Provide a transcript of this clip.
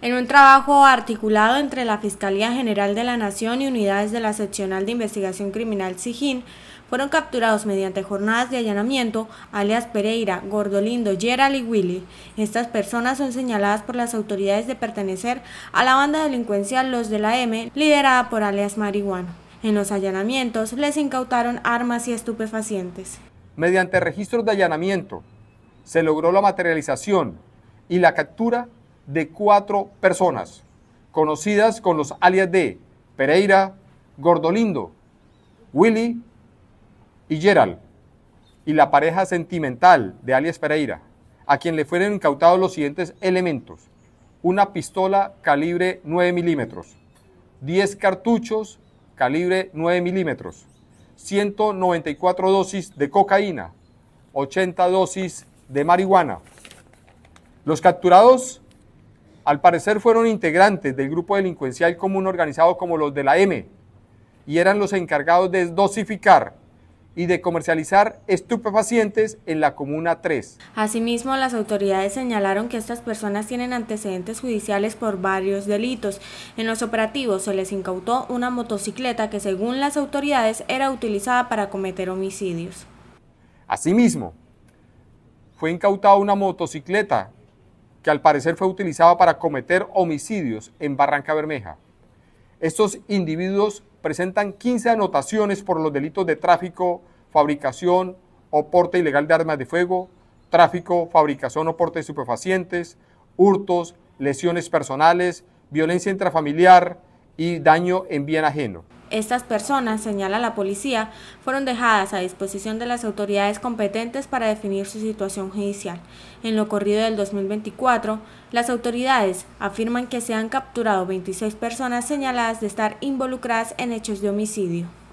En un trabajo articulado entre la Fiscalía General de la Nación y unidades de la Seccional de Investigación Criminal SIGIN, fueron capturados mediante jornadas de allanamiento alias Pereira, Gordolindo, Gerald y Willy. Estas personas son señaladas por las autoridades de pertenecer a la banda delincuencial Los de la M, liderada por alias Marihuana. En los allanamientos les incautaron armas y estupefacientes. Mediante registros de allanamiento, se logró la materialización y la captura de cuatro personas, conocidas con los alias de Pereira, Gordolindo, Willy y Gerald, y la pareja sentimental de alias Pereira, a quien le fueron incautados los siguientes elementos. Una pistola calibre 9 milímetros, 10 cartuchos calibre 9 milímetros, 194 dosis de cocaína, 80 dosis de marihuana. Los capturados al parecer fueron integrantes del grupo delincuencial común organizado como los de la M y eran los encargados de dosificar y de comercializar estupefacientes en la Comuna 3. Asimismo, las autoridades señalaron que estas personas tienen antecedentes judiciales por varios delitos. En los operativos se les incautó una motocicleta que según las autoridades era utilizada para cometer homicidios. Asimismo, fue incautada una motocicleta al parecer fue utilizada para cometer homicidios en Barranca Bermeja. Estos individuos presentan 15 anotaciones por los delitos de tráfico, fabricación o porte ilegal de armas de fuego, tráfico, fabricación o porte de superfacientes, hurtos, lesiones personales, violencia intrafamiliar y daño en bien ajeno. Estas personas, señala la policía, fueron dejadas a disposición de las autoridades competentes para definir su situación judicial. En lo corrido del 2024, las autoridades afirman que se han capturado 26 personas señaladas de estar involucradas en hechos de homicidio.